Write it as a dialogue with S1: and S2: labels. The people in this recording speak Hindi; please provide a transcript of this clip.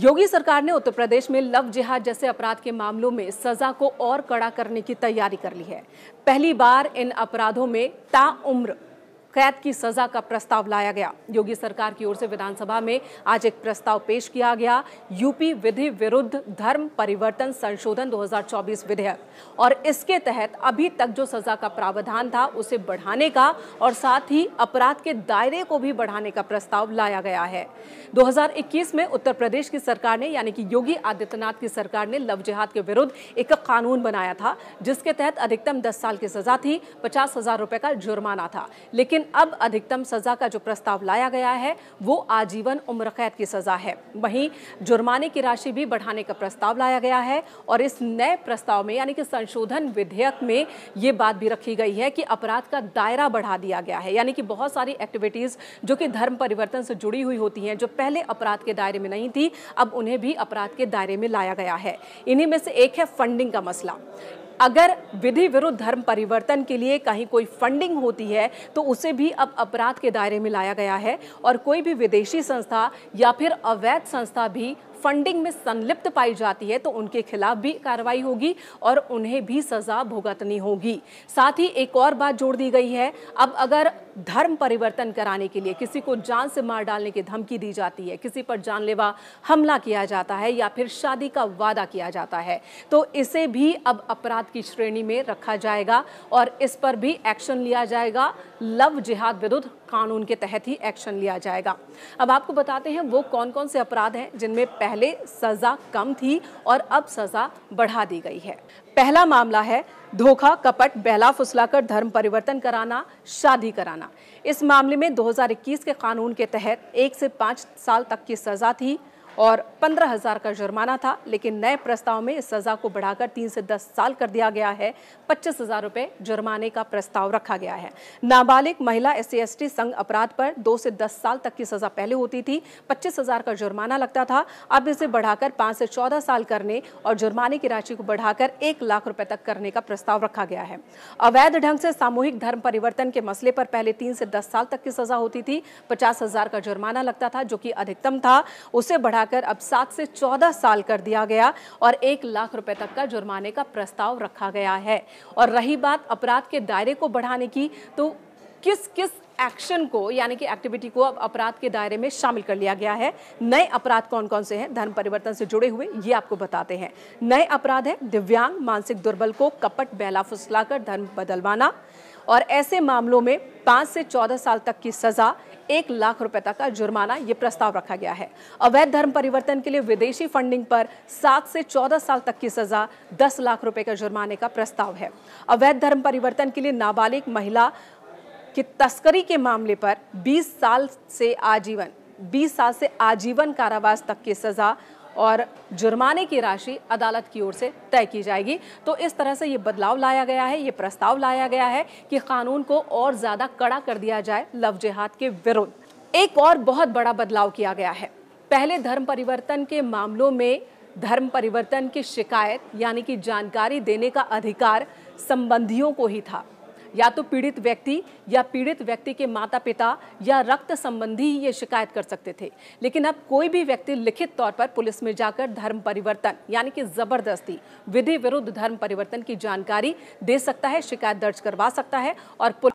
S1: योगी सरकार ने उत्तर प्रदेश में लव जिहाद जैसे अपराध के मामलों में सजा को और कड़ा करने की तैयारी कर ली है पहली बार इन अपराधों में ताउम्र कैद की सजा का प्रस्ताव लाया गया योगी सरकार की ओर से विधानसभा में आज एक प्रस्ताव पेश किया गया यूपी विधि विरुद्ध धर्म परिवर्तन संशोधन 2024 विधेयक और इसके तहत अभी तक जो सजा का प्रावधान था उसे बढ़ाने का और साथ ही अपराध के दायरे को भी बढ़ाने का प्रस्ताव लाया गया है 2021 में उत्तर प्रदेश की सरकार ने यानी कि योगी आदित्यनाथ की सरकार ने लव जिहाद के विरुद्ध एक कानून बनाया था जिसके तहत अधिकतम दस साल की सजा थी पचास हजार रुपए का जुर्माना था लेकिन लेकिन अब अधिकतम सज़ा का जो प्रस्ताव लाया गया है वो आजीवन उम्र कैद की सज़ा है वहीं जुर्माने की राशि भी बढ़ाने का प्रस्ताव लाया गया है और इस नए प्रस्ताव में यानी कि संशोधन विधेयक में ये बात भी रखी गई है कि अपराध का दायरा बढ़ा दिया गया है यानी कि बहुत सारी एक्टिविटीज़ जो कि धर्म परिवर्तन से जुड़ी हुई होती हैं जो पहले अपराध के दायरे में नहीं थी अब उन्हें भी अपराध के दायरे में लाया गया है इन्हीं में से एक है फंडिंग का मसला अगर विधि विरुद्ध धर्म परिवर्तन के लिए कहीं कोई फंडिंग होती है तो उसे भी अब अपराध के दायरे में लाया गया है और कोई भी विदेशी संस्था या फिर अवैध संस्था भी फंडिंग में संलिप्त पाई जाती है तो उनके खिलाफ भी कार्रवाई होगी और उन्हें भी सजा भुगतनी होगी साथ ही एक और बात जोड़ दी गई है अब अगर धर्म परिवर्तन कराने के लिए किसी को जान से मार डालने की धमकी दी जाती है किसी पर जानलेवा हमला किया जाता है या फिर शादी का वादा किया जाता है तो इसे भी अब अपराध की श्रेणी में रखा जाएगा और इस पर भी एक्शन लिया जाएगा लव जिहाद विरुद्ध कानून के तहत ही एक्शन लिया जाएगा अब आपको बताते हैं वो कौन कौन से अपराध हैं जिनमें पहले सज़ा कम थी और अब सज़ा बढ़ा दी गई है पहला मामला है धोखा कपट बहला फुसलाकर धर्म परिवर्तन कराना शादी कराना इस मामले में 2021 के कानून के तहत एक से पाँच साल तक की सज़ा थी और पंद्रह हज़ार का जुर्माना था लेकिन नए प्रस्ताव में इस सज़ा को बढ़ाकर तीन से दस साल कर दिया गया है पच्चीस हज़ार रुपये जुर्माने का प्रस्ताव रखा गया है नाबालिग महिला एस सी संघ अपराध पर दो से दस साल तक की सज़ा पहले होती थी पच्चीस हज़ार का जुर्माना लगता था अब इसे बढ़ाकर पाँच से चौदह साल करने और जुर्माने की राशि को बढ़ाकर एक लाख रुपये तक करने का प्रस्ताव रखा गया है अवैध ढंग से सामूहिक धर्म परिवर्तन के मसले पर पहले तीन से दस साल तक की सज़ा होती थी पचास हज़ार का जुर्माना लगता था जो कि अधिकतम था उसे बढ़ा बढ़ाकर अब सात से चौदह साल कर दिया गया और एक लाख रुपए तक का जुर्माने का प्रस्ताव रखा गया है और रही बात अपराध के दायरे को बढ़ाने की तो किस किस एक्शन को यानी कि एक्टिविटी को अब अपराध के दायरे में शामिल कर लिया गया है नए अपराध कौन कौन से हैं धर्म परिवर्तन से जुड़े हुए ये आपको बताते हैं नए अपराध हैं दिव्यांग मानसिक दुर्बल को कपट बहला फुसलाकर धर्म बदलवाना और ऐसे मामलों में पाँच से चौदह साल तक की सज़ा एक लाख रुपए तक का जुर्माना ये प्रस्ताव रखा गया है अवैध धर्म परिवर्तन के लिए विदेशी फंडिंग पर सात से चौदह साल तक की सजा दस लाख रुपए का जुर्माने का प्रस्ताव है अवैध धर्म परिवर्तन के लिए नाबालिग महिला की तस्करी के मामले पर बीस साल से आजीवन बीस साल से आजीवन कारावास तक की सजा और जुर्माने की राशि अदालत की ओर से तय की जाएगी तो इस तरह से ये बदलाव लाया गया है ये प्रस्ताव लाया गया है कि कानून को और ज़्यादा कड़ा कर दिया जाए लव जिहाद के विरुद्ध एक और बहुत बड़ा बदलाव किया गया है पहले धर्म परिवर्तन के मामलों में धर्म परिवर्तन की शिकायत यानी कि जानकारी देने का अधिकार संबंधियों को ही था या तो पीड़ित व्यक्ति या पीड़ित व्यक्ति के माता पिता या रक्त संबंधी ये शिकायत कर सकते थे लेकिन अब कोई भी व्यक्ति लिखित तौर पर पुलिस में जाकर धर्म परिवर्तन यानी कि जबरदस्ती विधि विरुद्ध धर्म परिवर्तन की जानकारी दे सकता है शिकायत दर्ज करवा सकता है और